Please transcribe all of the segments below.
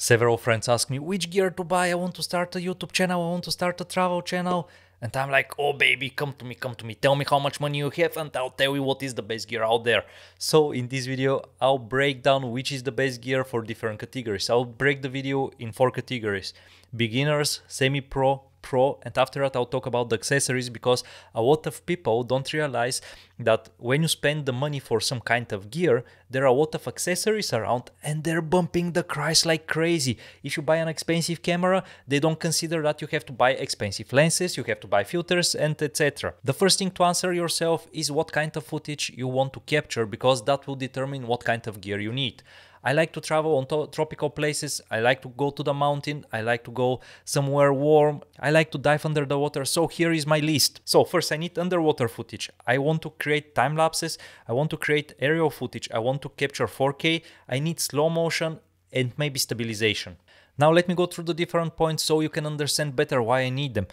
Several friends ask me which gear to buy. I want to start a YouTube channel. I want to start a travel channel. And I'm like, oh baby, come to me, come to me. Tell me how much money you have and I'll tell you what is the best gear out there. So in this video, I'll break down which is the best gear for different categories. I'll break the video in four categories. Beginners, semi-pro, Pro. And after that, I'll talk about the accessories because a lot of people don't realize that when you spend the money for some kind of gear, there are a lot of accessories around and they're bumping the price like crazy. If you buy an expensive camera, they don't consider that you have to buy expensive lenses, you have to buy filters and etc. The first thing to answer yourself is what kind of footage you want to capture because that will determine what kind of gear you need. I like to travel on to- tropical places. I like to go to the mountain. I like to go somewhere warm. I like to dive under the water. So here is my list. So first I need underwater footage. I want to create time lapses. I want to create aerial footage. I want to capture 4K. I need slow motion and maybe stabilization. Now let me go through the different points so you can understand better why I need them.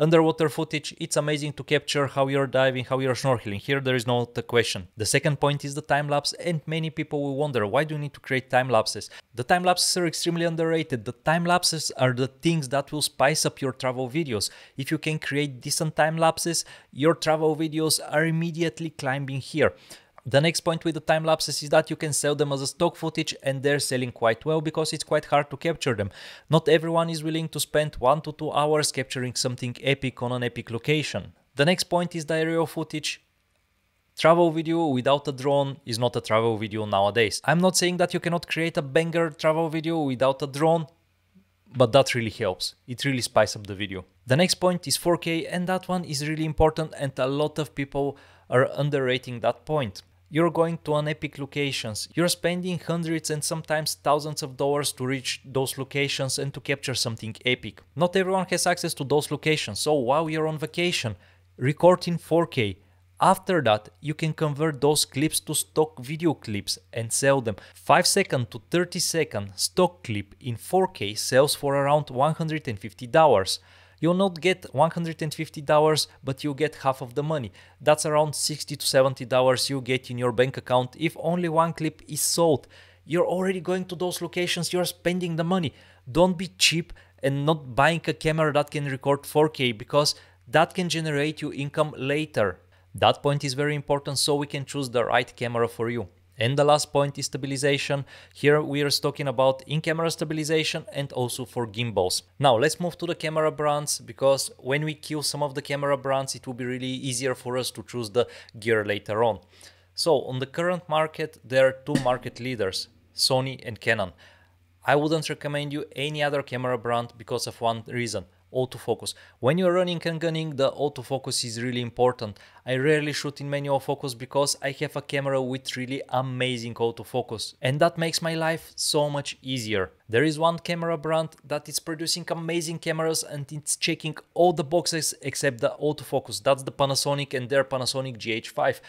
Underwater footage, it's amazing to capture how you're diving, how you're snorkeling. Here there is no question. The second point is the time lapse and many people will wonder why do you need to create time lapses? The time lapses are extremely underrated. The time lapses are the things that will spice up your travel videos. If you can create decent time lapses, your travel videos are immediately climbing here. The next point with the time lapses is that you can sell them as a stock footage and they're selling quite well because it's quite hard to capture them. Not everyone is willing to spend 1 to 2 hours capturing something epic on an epic location. The next point is the aerial footage. Travel video without a drone is not a travel video nowadays. I'm not saying that you cannot create a banger travel video without a drone, but that really helps. It really spices up the video. The next point is 4K and that one is really important and a lot of people are underrating that point. You're going to unepic locations. You're spending hundreds and sometimes thousands of dollars to reach those locations and to capture something epic. Not everyone has access to those locations, so while you're on vacation, record in 4K. After that, you can convert those clips to stock video clips and sell them. 5 second to 30 second stock clip in 4K sells for around $150 you'll not get $150, but you'll get half of the money. That's around 60 to $70 you get in your bank account if only one clip is sold. You're already going to those locations, you're spending the money. Don't be cheap and not buying a camera that can record 4K because that can generate you income later. That point is very important so we can choose the right camera for you. And the last point is stabilization. Here we are talking about in-camera stabilization and also for gimbals. Now let's move to the camera brands because when we kill some of the camera brands it will be really easier for us to choose the gear later on. So on the current market there are two market leaders, Sony and Canon. I wouldn't recommend you any other camera brand because of one reason autofocus. When you're running and gunning, the autofocus is really important. I rarely shoot in manual focus because I have a camera with really amazing autofocus and that makes my life so much easier. There is one camera brand that is producing amazing cameras and it's checking all the boxes except the autofocus. That's the Panasonic and their Panasonic GH5.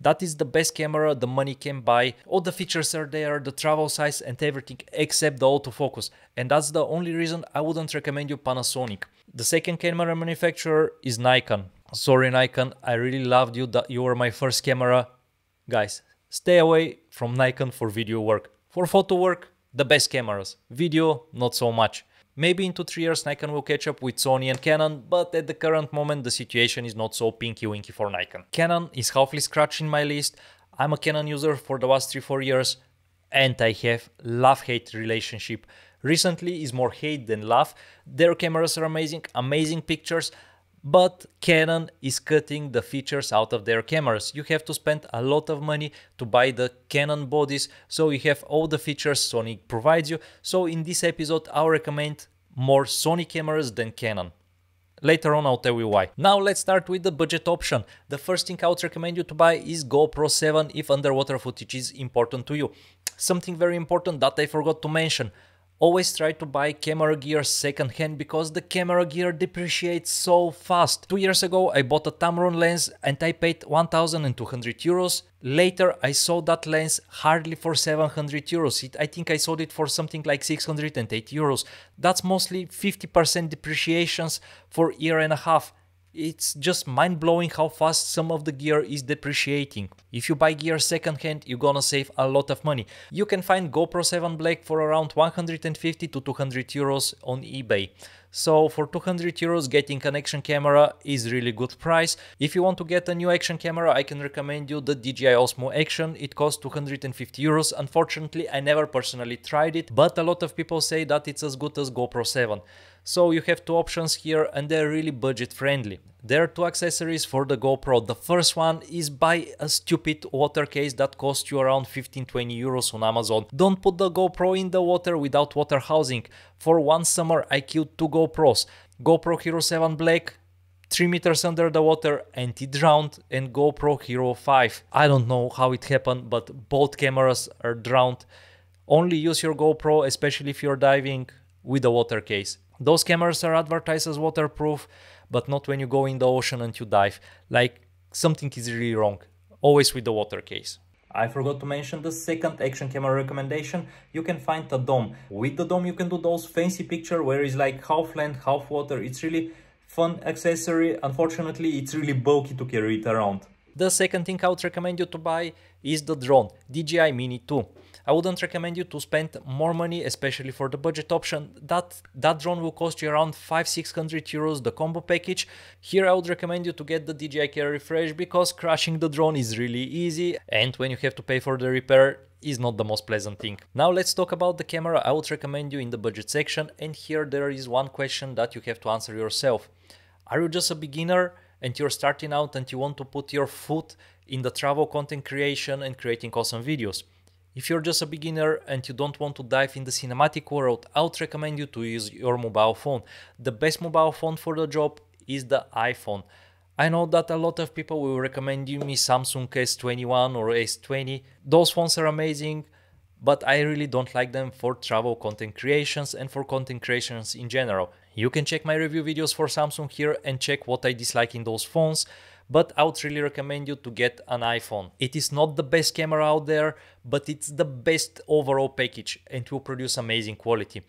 That is the best camera the money can buy. All the features are there, the travel size and everything except the autofocus. And that's the only reason I wouldn't recommend you Panasonic. The second camera manufacturer is Nikon. Sorry Nikon, I really loved you that you were my first camera. Guys, stay away from Nikon for video work. For photo work, the best cameras. Video, not so much. Maybe in 2-3 years Nikon will catch up with Sony and Canon, but at the current moment the situation is not so pinky-winky for Nikon. Canon is halfly scratching my list, I'm a Canon user for the last 3-4 years and I have love-hate relationship. Recently is more hate than love, their cameras are amazing, amazing pictures, but Canon is cutting the features out of their cameras. You have to spend a lot of money to buy the Canon bodies, so you have all the features Sony provides you. So in this episode, I'll recommend more Sony cameras than Canon. Later on I'll tell you why. Now let's start with the budget option. The first thing I would recommend you to buy is GoPro 7 if underwater footage is important to you. Something very important that I forgot to mention. Always try to buy camera gear secondhand because the camera gear depreciates so fast. Two years ago I bought a Tamron lens and I paid 1200 euros. Later I sold that lens hardly for 700 euros. It, I think I sold it for something like 608 euros. That's mostly 50% depreciations for year and a half it's just mind-blowing how fast some of the gear is depreciating. If you buy gear secondhand, you're gonna save a lot of money. You can find GoPro 7 Black for around 150 to 200 euros on eBay. So for 200 euros getting an action camera is really good price. If you want to get a new action camera, I can recommend you the DJI Osmo Action. It costs 250 euros. Unfortunately, I never personally tried it, but a lot of people say that it's as good as GoPro 7. So you have two options here and they're really budget friendly. There are two accessories for the GoPro. The first one is buy a stupid water case that costs you around 15-20 euros on Amazon. Don't put the GoPro in the water without water housing. For one summer I killed two GoPros. GoPro Hero 7 Black, 3 meters under the water and it drowned and GoPro Hero 5. I don't know how it happened but both cameras are drowned. Only use your GoPro especially if you're diving with a water case. Those cameras are advertised as waterproof, but not when you go in the ocean and you dive. Like something is really wrong, always with the water case. I forgot to mention the second action camera recommendation. You can find the dome. With the dome you can do those fancy picture where it's like half land, half water. It's really fun accessory. Unfortunately, it's really bulky to carry it around. The second thing I would recommend you to buy is the drone DJI Mini 2. I wouldn't recommend you to spend more money, especially for the budget option. That, that drone will cost you around 5-600 euros, the combo package. Here I would recommend you to get the DJI Care Refresh because crashing the drone is really easy and when you have to pay for the repair, is not the most pleasant thing. Now let's talk about the camera I would recommend you in the budget section and here there is one question that you have to answer yourself. Are you just a beginner and you're starting out and you want to put your foot in the travel content creation and creating awesome videos? If you're just a beginner and you don't want to dive in the cinematic world, I would recommend you to use your mobile phone. The best mobile phone for the job is the iPhone. I know that a lot of people will recommend you me Samsung S21 or S20. Those phones are amazing, but I really don't like them for travel content creations and for content creations in general. You can check my review videos for Samsung here and check what I dislike in those phones but I would really recommend you to get an iPhone. It is not the best camera out there, but it's the best overall package and will produce amazing quality.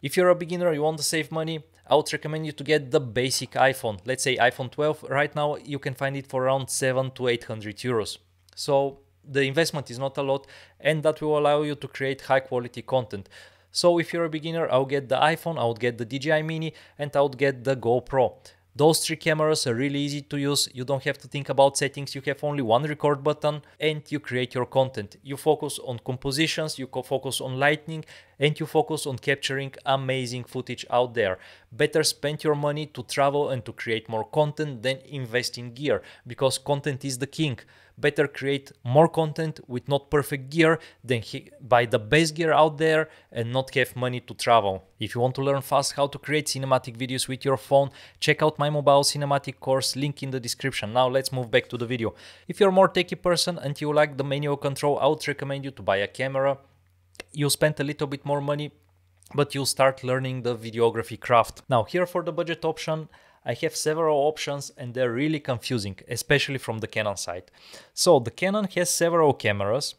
If you're a beginner, you want to save money, I would recommend you to get the basic iPhone. Let's say iPhone 12, right now you can find it for around 7 to 800 euros. So the investment is not a lot and that will allow you to create high quality content. So if you're a beginner, I would get the iPhone, I would get the DJI Mini and I would get the GoPro. Those three cameras are really easy to use. You don't have to think about settings. You have only one record button and you create your content. You focus on compositions, you focus on lighting, and you focus on capturing amazing footage out there. Better spend your money to travel and to create more content than invest in gear because content is the king. Better create more content with not perfect gear than buy the best gear out there and not have money to travel. If you want to learn fast how to create cinematic videos with your phone, check out my mobile cinematic course, link in the description. Now let's move back to the video. If you're more techy person and you like the manual control, I would recommend you to buy a camera you'll spend a little bit more money, but you'll start learning the videography craft. Now here for the budget option, I have several options and they're really confusing, especially from the Canon side. So the Canon has several cameras,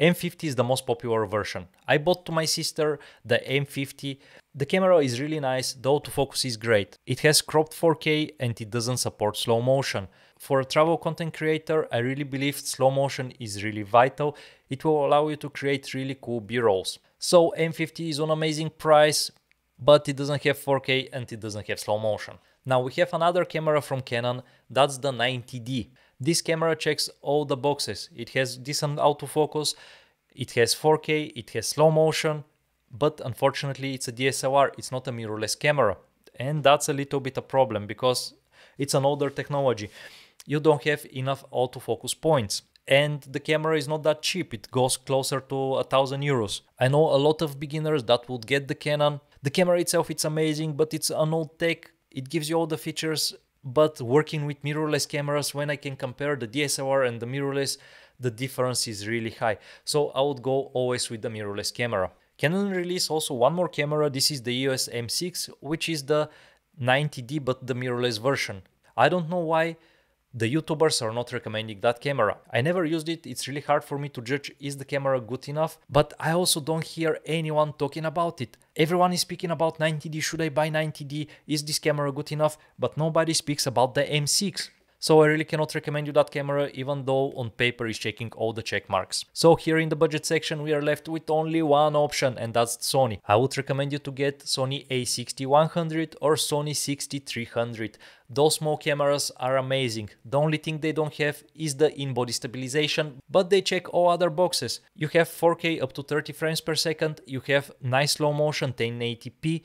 M50 is the most popular version. I bought to my sister the M50. The camera is really nice, the autofocus is great. It has cropped 4K and it doesn't support slow motion. For a travel content creator, I really believe slow motion is really vital. It will allow you to create really cool b-rolls. So M50 is an amazing price, but it doesn't have 4K and it doesn't have slow motion. Now we have another camera from Canon, that's the 90D. This camera checks all the boxes. It has decent autofocus, it has 4K, it has slow motion, but unfortunately it's a DSLR, it's not a mirrorless camera. And that's a little bit a problem because it's an older technology. You don't have enough autofocus points. And the camera is not that cheap, it goes closer to a thousand euros. I know a lot of beginners that would get the Canon. The camera itself it's amazing, but it's an old tech, it gives you all the features but working with mirrorless cameras when i can compare the dslr and the mirrorless the difference is really high so i would go always with the mirrorless camera canon released also one more camera this is the eos m6 which is the 90d but the mirrorless version i don't know why the YouTubers are not recommending that camera. I never used it, it's really hard for me to judge is the camera good enough, but I also don't hear anyone talking about it. Everyone is speaking about 90D, should I buy 90D, is this camera good enough, but nobody speaks about the M6. So I really cannot recommend you that camera even though on paper is checking all the check marks. So here in the budget section we are left with only one option and that's Sony. I would recommend you to get Sony a6100 or Sony 6300. Those small cameras are amazing. The only thing they don't have is the in-body stabilization, but they check all other boxes. You have 4K up to 30 frames per second, you have nice slow motion 1080p,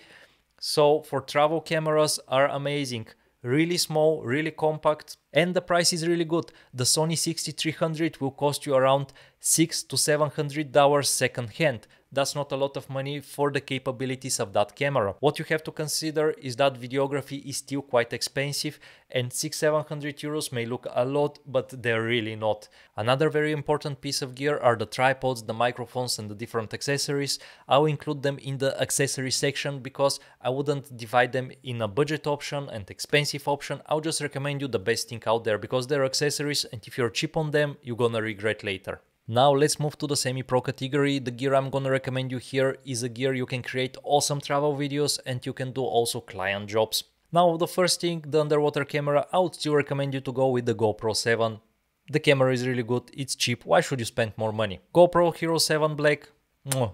so for travel cameras are amazing really small, really compact, and the price is really good. The Sony 6300 will cost you around six to seven hundred dollars second hand that's not a lot of money for the capabilities of that camera. What you have to consider is that videography is still quite expensive and 6-700 euros may look a lot, but they're really not. Another very important piece of gear are the tripods, the microphones and the different accessories. I'll include them in the accessory section because I wouldn't divide them in a budget option and expensive option. I'll just recommend you the best thing out there because they're accessories and if you're cheap on them, you're gonna regret later. Now let's move to the semi-pro category. The gear I'm gonna recommend you here is a gear you can create awesome travel videos and you can do also client jobs. Now the first thing, the underwater camera, I would still recommend you to go with the GoPro 7. The camera is really good, it's cheap, why should you spend more money? GoPro Hero 7 Black,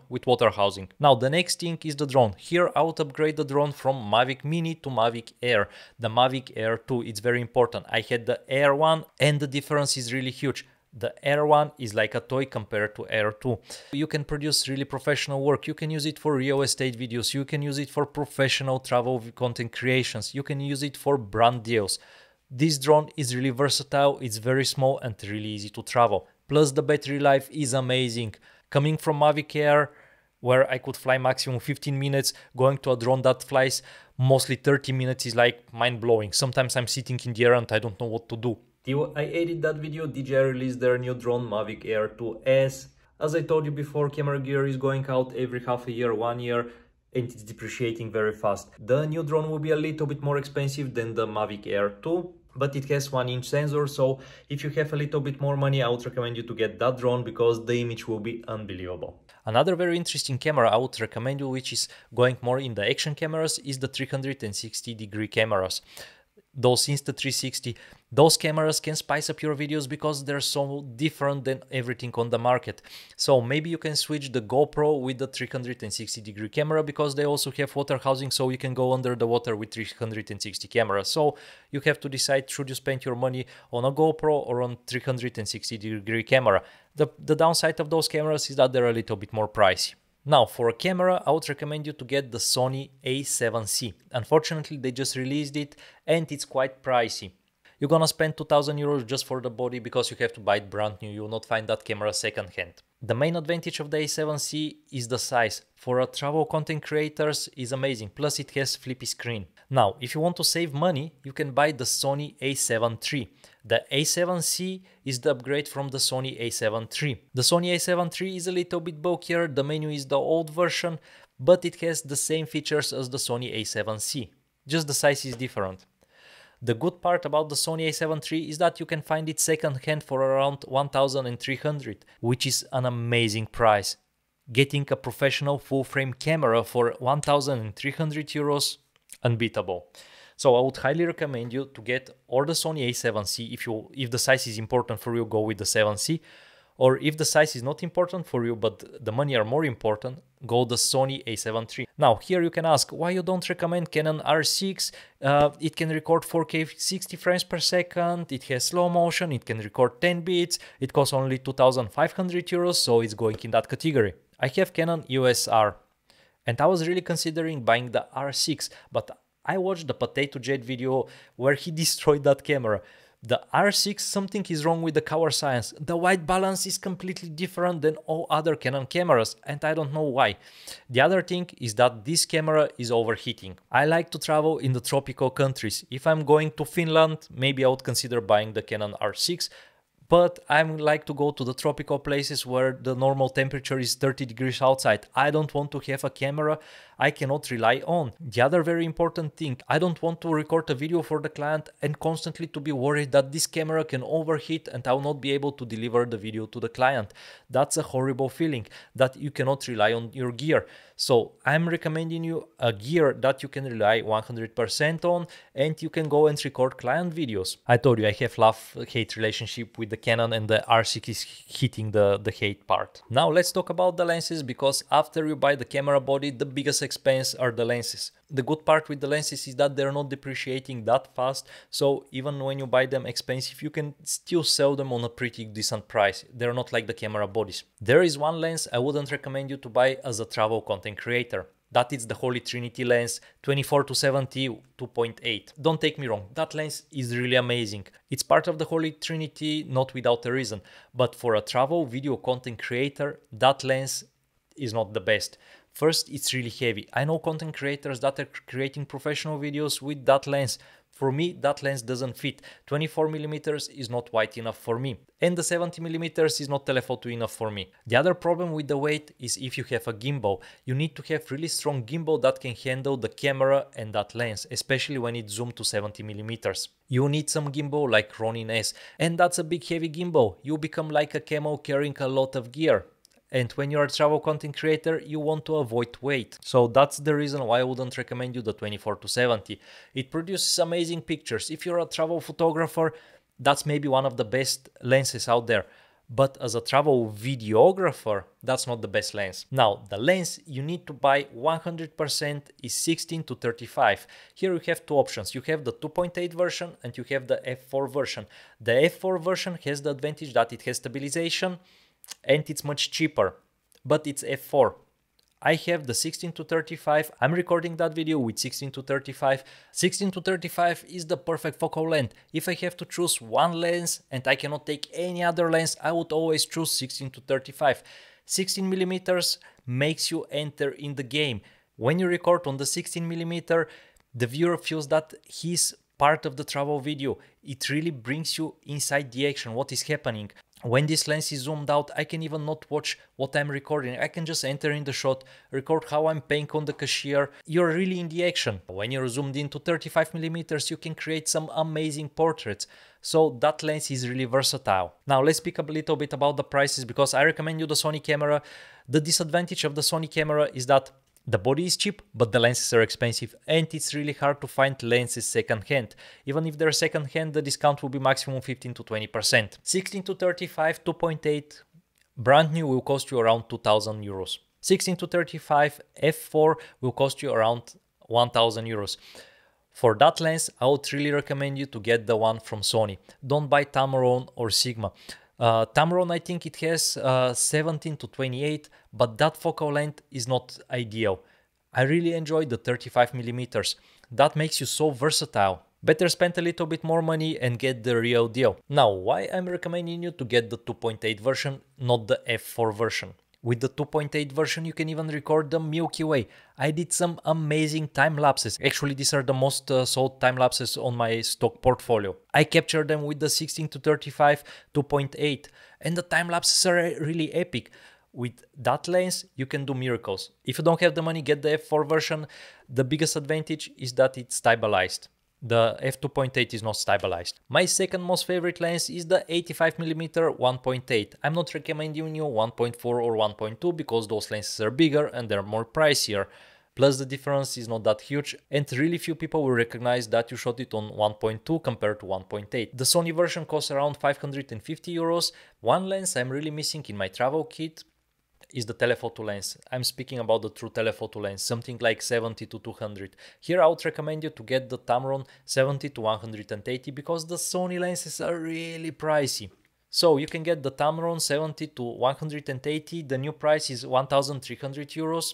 with water housing. Now the next thing is the drone. Here I would upgrade the drone from Mavic Mini to Mavic Air. The Mavic Air 2, it's very important. I had the Air 1 and the difference is really huge the Air 1 is like a toy compared to Air 2. You can produce really professional work, you can use it for real estate videos, you can use it for professional travel content creations, you can use it for brand deals. This drone is really versatile, it's very small and really easy to travel. Plus the battery life is amazing. Coming from Mavic Air, where I could fly maximum 15 minutes, going to a drone that flies mostly 30 minutes is like mind blowing. Sometimes I'm sitting in the air and I don't know what to do. I edited that video, DJI released their new drone Mavic Air 2S. As I told you before, camera gear is going out every half a year, one year, and it's depreciating very fast. The new drone will be a little bit more expensive than the Mavic Air 2, but it has one inch sensor, so if you have a little bit more money, I would recommend you to get that drone because the image will be unbelievable. Another very interesting camera I would recommend you, which is going more in the action cameras, is the 360 degree cameras those Insta360, those cameras can spice up your videos because they're so different than everything on the market. So maybe you can switch the GoPro with the 360 degree camera because they also have water housing so you can go under the water with 360 camera. So you have to decide should you spend your money on a GoPro or on 360 degree camera. The, the downside of those cameras is that they're a little bit more pricey. Now, for a camera, I would recommend you to get the Sony a7C. Unfortunately, they just released it and it's quite pricey. You're gonna spend 2000 euros just for the body because you have to buy it brand new, you'll not find that camera secondhand. The main advantage of the A7C is the size. For a travel content creators is amazing, plus it has flippy screen. Now, if you want to save money, you can buy the Sony a7 III. The a7C is the upgrade from the Sony a7 III. The Sony a7 III is a little bit bulkier, the menu is the old version, but it has the same features as the Sony a7C. Just the size is different. The good part about the Sony a7 III is that you can find it secondhand for around 1300, which is an amazing price. Getting a professional full-frame camera for 1300 euros, unbeatable. So I would highly recommend you to get or the Sony a7C if you if the size is important for you, go with the 7C or if the size is not important for you, but the money are more important, go the Sony a7 III. Now here you can ask why you don't recommend Canon R6. Uh, it can record 4K 60 frames per second, it has slow motion, it can record 10 bits, it costs only 2500 euros, so it's going in that category. I have Canon USR, and I was really considering buying the R6, but I watched the Potato Jet video where he destroyed that camera. The R6, something is wrong with the color science. The white balance is completely different than all other Canon cameras and I don't know why. The other thing is that this camera is overheating. I like to travel in the tropical countries. If I'm going to Finland, maybe I would consider buying the Canon R6 but I like to go to the tropical places where the normal temperature is 30 degrees outside. I don't want to have a camera I cannot rely on. The other very important thing, I don't want to record a video for the client and constantly to be worried that this camera can overheat and I will not be able to deliver the video to the client. That's a horrible feeling that you cannot rely on your gear. So I'm recommending you a gear that you can rely 100% on and you can go and record client videos. I told you I have love-hate relationship with the Canon and the RC is hitting the, the hate part. Now let's talk about the lenses because after you buy the camera body, the biggest expense are the lenses. The good part with the lenses is that they're not depreciating that fast, so even when you buy them expensive, you can still sell them on a pretty decent price. They're not like the camera bodies. There is one lens I wouldn't recommend you to buy as a travel content creator. That is the Holy Trinity lens 24 to 70 2.8. Don't take me wrong, that lens is really amazing. It's part of the Holy Trinity, not without a reason, but for a travel video content creator, that lens is not the best. First, it's really heavy. I know content creators that are creating professional videos with that lens. For me, that lens doesn't fit. 24 millimeters is not wide enough for me. And the 70 millimeters is not telephoto enough for me. The other problem with the weight is if you have a gimbal. You need to have really strong gimbal that can handle the camera and that lens, especially when it's zoomed to 70 millimeters. You need some gimbal like Ronin S. And that's a big heavy gimbal. You become like a camel carrying a lot of gear. And when you're a travel content creator, you want to avoid weight. So that's the reason why I wouldn't recommend you the 24 to 70. It produces amazing pictures. If you're a travel photographer, that's maybe one of the best lenses out there. But as a travel videographer, that's not the best lens. Now, the lens you need to buy 100% is 16 to 35. Here you have two options. You have the 2.8 version and you have the f4 version. The f4 version has the advantage that it has stabilization, and it's much cheaper, but it's f4. I have the 16 to 35. I'm recording that video with 16 to 35. 16 to 35 is the perfect focal length. If I have to choose one lens and I cannot take any other lens, I would always choose 16 to 35. 16 millimeters makes you enter in the game. When you record on the 16 millimeter, the viewer feels that he's part of the travel video. It really brings you inside the action, what is happening when this lens is zoomed out, I can even not watch what I'm recording. I can just enter in the shot, record how I'm paying on the cashier. You're really in the action. When you're zoomed into 35 millimeters, you can create some amazing portraits. So that lens is really versatile. Now let's speak a little bit about the prices because I recommend you the Sony camera. The disadvantage of the Sony camera is that the body is cheap, but the lenses are expensive, and it's really hard to find lenses secondhand. Even if they're secondhand, the discount will be maximum 15 to 20%. 16 to 35, 2.8 brand new will cost you around 2000 euros. 16 to 35 f4 will cost you around 1000 euros. For that lens, I would really recommend you to get the one from Sony. Don't buy Tamron or Sigma. Uh, Tamron, I think it has uh, 17 to 28, but that focal length is not ideal. I really enjoy the 35 millimeters. That makes you so versatile. Better spend a little bit more money and get the real deal. Now, why I'm recommending you to get the 2.8 version, not the f4 version? With the 2.8 version you can even record the Milky Way. I did some amazing time lapses. Actually these are the most uh, sold time lapses on my stock portfolio. I captured them with the 16 to 35 2.8 and the time lapses are really epic. With that lens you can do miracles. If you don't have the money get the f4 version. The biggest advantage is that it's stabilized the f2.8 is not stabilized. My second most favorite lens is the 85mm 1.8. I'm not recommending you 1.4 or 1.2 because those lenses are bigger and they're more pricier. Plus the difference is not that huge and really few people will recognize that you shot it on 1.2 compared to 1.8. The Sony version costs around 550 euros. One lens I'm really missing in my travel kit is the telephoto lens. I'm speaking about the true telephoto lens, something like 70 to 200. Here I would recommend you to get the Tamron 70 to 180 because the Sony lenses are really pricey. So you can get the Tamron 70 to 180, the new price is 1300 euros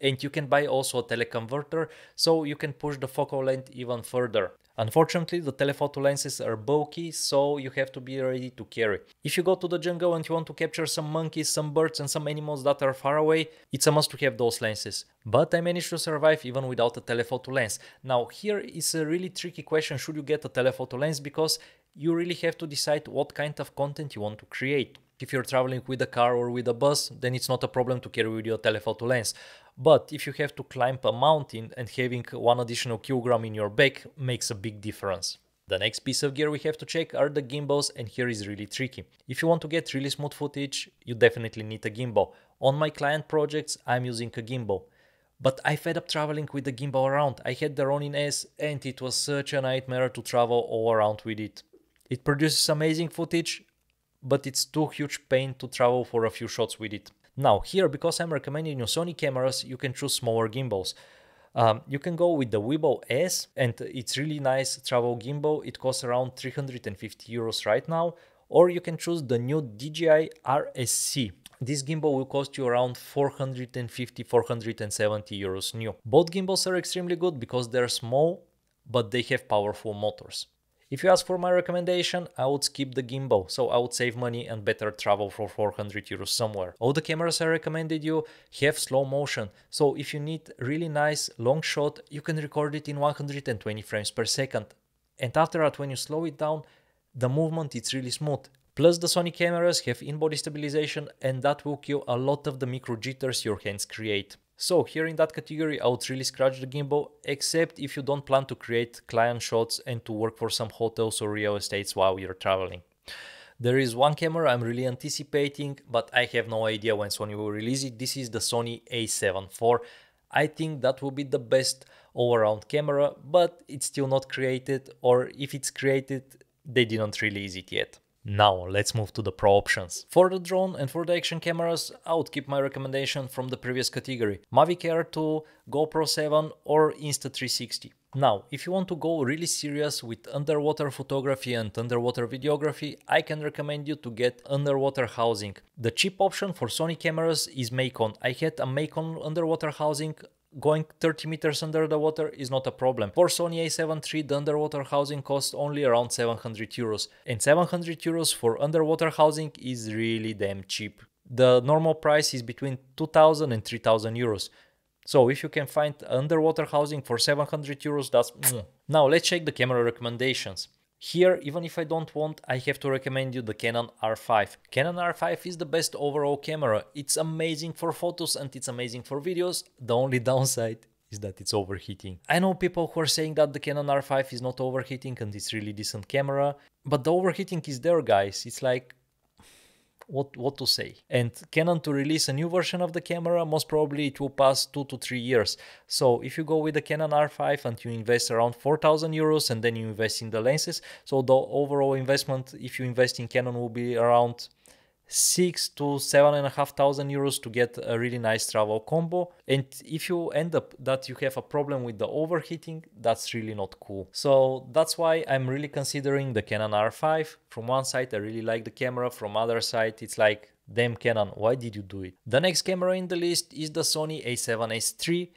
and you can buy also a teleconverter so you can push the focal length even further. Unfortunately, the telephoto lenses are bulky, so you have to be ready to carry. If you go to the jungle and you want to capture some monkeys, some birds and some animals that are far away, it's a must to have those lenses. But I managed to survive even without a telephoto lens. Now here is a really tricky question, should you get a telephoto lens, because you really have to decide what kind of content you want to create. If you're traveling with a car or with a bus, then it's not a problem to carry with your telephoto lens. But if you have to climb a mountain and having one additional kilogram in your back makes a big difference. The next piece of gear we have to check are the gimbals and here is really tricky. If you want to get really smooth footage, you definitely need a gimbal. On my client projects, I'm using a gimbal. But I fed up traveling with the gimbal around. I had the Ronin S and it was such a nightmare to travel all around with it. It produces amazing footage, but it's too huge pain to travel for a few shots with it. Now here, because I'm recommending you Sony cameras, you can choose smaller gimbals. Um, you can go with the Weibo S and it's really nice travel gimbal. It costs around 350 euros right now. Or you can choose the new DJI RSC. This gimbal will cost you around 450-470 euros new. Both gimbals are extremely good because they're small, but they have powerful motors. If you ask for my recommendation, I would skip the gimbal, so I would save money and better travel for 400 euros somewhere. All the cameras I recommended you have slow motion, so if you need really nice long shot, you can record it in 120 frames per second. And after that, when you slow it down, the movement is really smooth. Plus the Sony cameras have in-body stabilization and that will kill a lot of the micro jitters your hands create. So here in that category, I would really scratch the gimbal, except if you don't plan to create client shots and to work for some hotels or real estates while you're traveling. There is one camera I'm really anticipating, but I have no idea when Sony will release it. This is the Sony a7 IV. I think that will be the best all-around camera, but it's still not created, or if it's created, they didn't release it yet. Now let's move to the pro options. For the drone and for the action cameras, I would keep my recommendation from the previous category. Mavic Air 2, GoPro 7 or Insta360. Now, if you want to go really serious with underwater photography and underwater videography, I can recommend you to get underwater housing. The cheap option for Sony cameras is Macon. I had a Macon underwater housing going 30 meters under the water is not a problem. For Sony a7 III, the underwater housing costs only around 700 euros. And 700 euros for underwater housing is really damn cheap. The normal price is between 2000 and 3000 euros. So if you can find underwater housing for 700 euros, that's... now let's check the camera recommendations. Here, even if I don't want, I have to recommend you the Canon R5. Canon R5 is the best overall camera. It's amazing for photos and it's amazing for videos. The only downside is that it's overheating. I know people who are saying that the Canon R5 is not overheating and it's really decent camera, but the overheating is there guys. It's like what, what to say. And Canon to release a new version of the camera, most probably it will pass two to three years. So if you go with the Canon R5 and you invest around 4,000 euros and then you invest in the lenses, so the overall investment, if you invest in Canon will be around six to seven and a half thousand euros to get a really nice travel combo and if you end up that you have a problem with the overheating that's really not cool so that's why i'm really considering the canon r5 from one side i really like the camera from other side it's like damn canon why did you do it the next camera in the list is the sony a7s III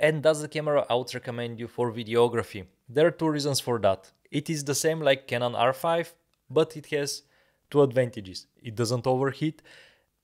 and that's the camera i would recommend you for videography there are two reasons for that it is the same like canon r5 but it has two advantages. It doesn't overheat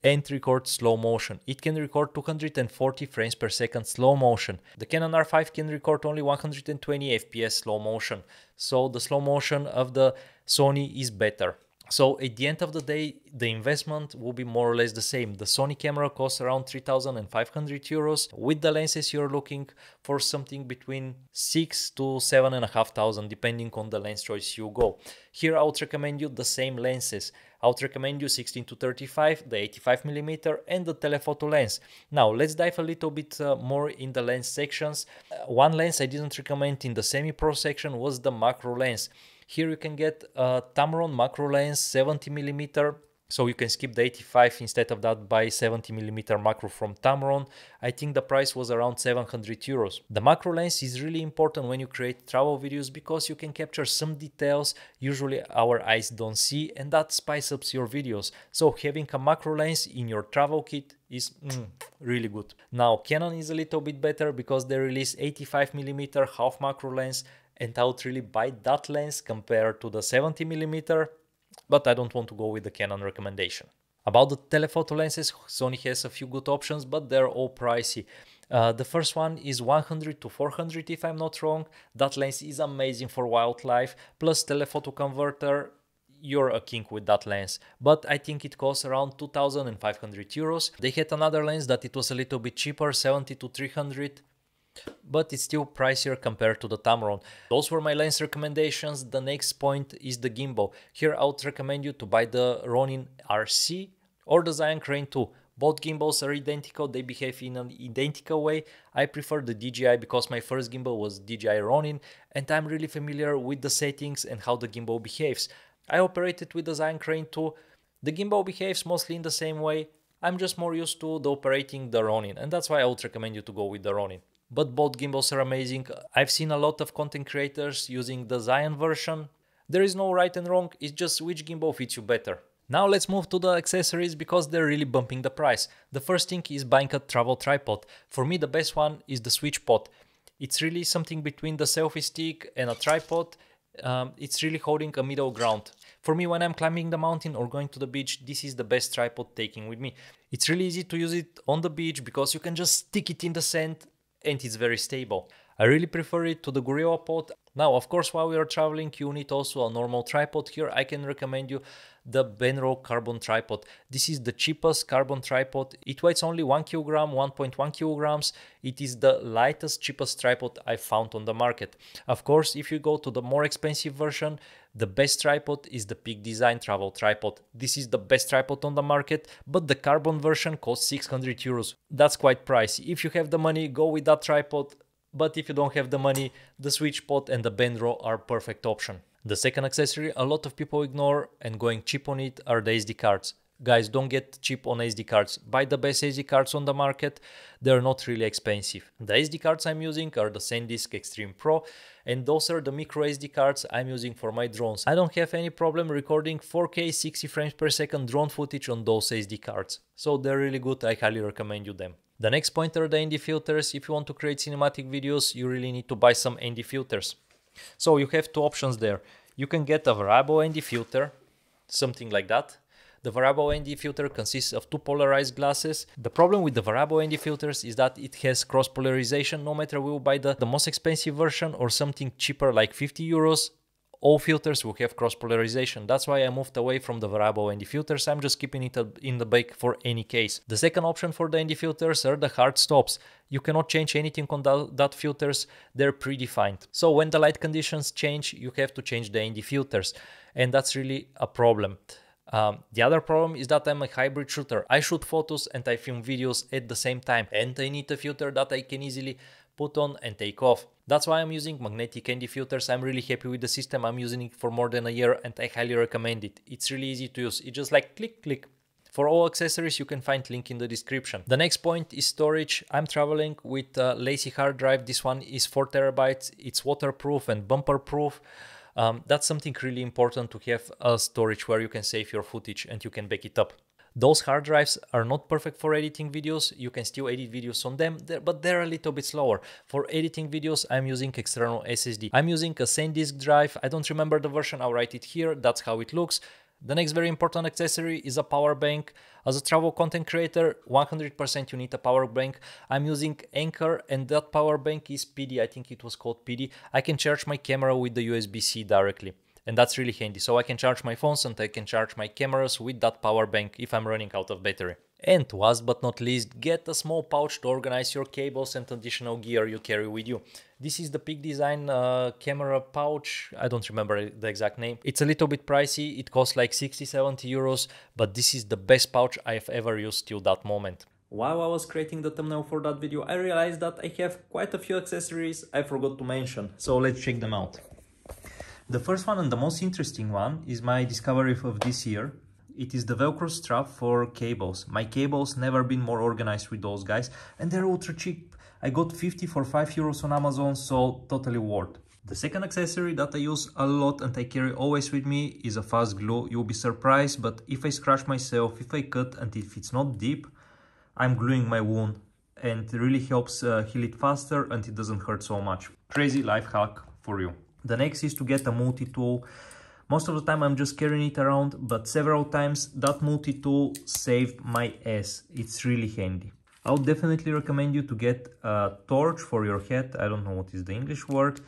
and record slow motion. It can record 240 frames per second slow motion. The Canon R5 can record only 120 FPS slow motion. So the slow motion of the Sony is better. So at the end of the day, the investment will be more or less the same. The Sony camera costs around 3,500 euros. With the lenses, you're looking for something between six to seven and a half thousand, depending on the lens choice you go. Here, I would recommend you the same lenses. I would recommend you 16 to 35, the 85 millimeter, and the telephoto lens. Now let's dive a little bit uh, more in the lens sections. Uh, one lens I didn't recommend in the semi-pro section was the macro lens. Here you can get a uh, Tamron macro lens 70 millimeter. So you can skip the 85 instead of that by 70 millimeter macro from Tamron. I think the price was around 700 euros. The macro lens is really important when you create travel videos because you can capture some details usually our eyes don't see and that spice ups your videos. So having a macro lens in your travel kit is mm, really good. Now Canon is a little bit better because they release 85 millimeter half macro lens and I would really buy that lens compared to the 70 millimeter, but I don't want to go with the Canon recommendation. About the telephoto lenses, Sony has a few good options, but they're all pricey. Uh, the first one is 100 to 400 if I'm not wrong. That lens is amazing for wildlife, plus telephoto converter, you're a king with that lens. But I think it costs around 2500 euros. They had another lens that it was a little bit cheaper, 70 to 300 but it's still pricier compared to the Tamron. Those were my lens recommendations. The next point is the gimbal. Here I would recommend you to buy the Ronin RC or the Zion Crane 2. Both gimbals are identical, they behave in an identical way. I prefer the DJI because my first gimbal was DJI Ronin and I'm really familiar with the settings and how the gimbal behaves. I operated with the Zion Crane 2. The gimbal behaves mostly in the same way. I'm just more used to the operating the Ronin and that's why I would recommend you to go with the Ronin but both gimbals are amazing. I've seen a lot of content creators using the Zion version. There is no right and wrong, it's just which gimbal fits you better. Now let's move to the accessories because they're really bumping the price. The first thing is buying a travel tripod. For me the best one is the switch pod. It's really something between the selfie stick and a tripod. Um, it's really holding a middle ground. For me when I'm climbing the mountain or going to the beach, this is the best tripod taking with me. It's really easy to use it on the beach because you can just stick it in the sand and it's very stable. I really prefer it to the GorillaPod. Now, of course, while we are traveling, you need also a normal tripod. Here, I can recommend you the Benro carbon tripod. This is the cheapest carbon tripod. It weighs only 1 kilogram, 1.1 kilograms. It is the lightest, cheapest tripod I found on the market. Of course, if you go to the more expensive version, the best tripod is the Peak Design travel tripod. This is the best tripod on the market, but the carbon version costs 600 euros. That's quite pricey. If you have the money, go with that tripod, but if you don't have the money, the switch pot and the Benro are perfect option. The second accessory a lot of people ignore and going cheap on it are the SD cards. Guys, don't get cheap on SD cards. Buy the best SD cards on the market, they're not really expensive. The SD cards I'm using are the SanDisk Extreme Pro, and those are the micro SD cards I'm using for my drones. I don't have any problem recording 4K 60 frames per second drone footage on those SD cards. So they're really good, I highly recommend you them. The next point are the ND filters. If you want to create cinematic videos, you really need to buy some ND filters. So you have two options there. You can get a variable ND filter, something like that, the variable ND filter consists of two polarized glasses. The problem with the variable ND filters is that it has cross polarization no matter we will buy the, the most expensive version or something cheaper like 50 euros all filters will have cross polarization. That's why I moved away from the variable ND filters. I'm just keeping it in the bake for any case. The second option for the ND filters are the hard stops. You cannot change anything on that, that filters. They're predefined. So when the light conditions change, you have to change the ND filters. And that's really a problem. Um, the other problem is that I'm a hybrid shooter. I shoot photos and I film videos at the same time and I need a filter that I can easily put on and take off. That's why I'm using magnetic ND filters. I'm really happy with the system. I'm using it for more than a year and I highly recommend it. It's really easy to use. It's just like click, click. For all accessories, you can find link in the description. The next point is storage. I'm traveling with a lazy hard drive. This one is 4 terabytes. It's waterproof and bumper proof. Um, that's something really important to have a storage where you can save your footage and you can back it up. Those hard drives are not perfect for editing videos. You can still edit videos on them, but they're a little bit slower. For editing videos, I'm using external SSD. I'm using a SanDisk drive. I don't remember the version. I'll write it here. That's how it looks. The next very important accessory is a power bank. As a travel content creator, 100% you need a power bank. I'm using Anchor and that power bank is PD, I think it was called PD. I can charge my camera with the USB-C directly and that's really handy. So I can charge my phones and I can charge my cameras with that power bank if I'm running out of battery. And last but not least, get a small pouch to organize your cables and additional gear you carry with you. This is the Peak Design uh, camera pouch. I don't remember the exact name. It's a little bit pricey. It costs like 60, 70 euros, but this is the best pouch I've ever used till that moment. While I was creating the thumbnail for that video, I realized that I have quite a few accessories I forgot to mention. So let's check them out. The first one and the most interesting one is my discovery of this year. It is the Velcro strap for cables. My cables never been more organized with those guys and they're ultra cheap. I got 50 for 5 euros on Amazon, so totally worth. The second accessory that I use a lot and I carry always with me is a fast glue. You'll be surprised, but if I scratch myself, if I cut and if it's not deep, I'm gluing my wound and really helps uh, heal it faster and it doesn't hurt so much. Crazy life hack for you. The next is to get a multi-tool. Most of the time I'm just carrying it around, but several times that multi-tool saved my ass. It's really handy. I would definitely recommend you to get a torch for your head. I don't know what is the English word.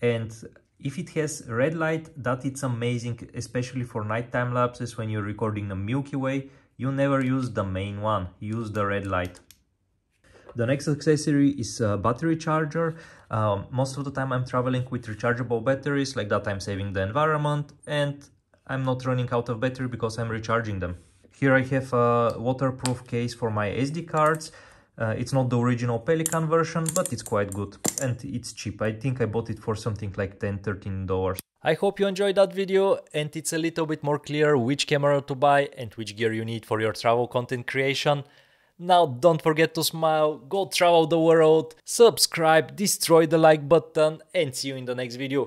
And if it has red light, that it's amazing, especially for nighttime lapses when you're recording the Milky Way. You never use the main one, use the red light. The next accessory is a battery charger. Um, most of the time I'm traveling with rechargeable batteries, like that I'm saving the environment and I'm not running out of battery because I'm recharging them. Here I have a waterproof case for my SD cards. Uh, it's not the original Pelican version, but it's quite good and it's cheap. I think I bought it for something like 10 $13. I hope you enjoyed that video and it's a little bit more clear which camera to buy and which gear you need for your travel content creation. Now don't forget to smile, go travel the world, subscribe, destroy the like button and see you in the next video.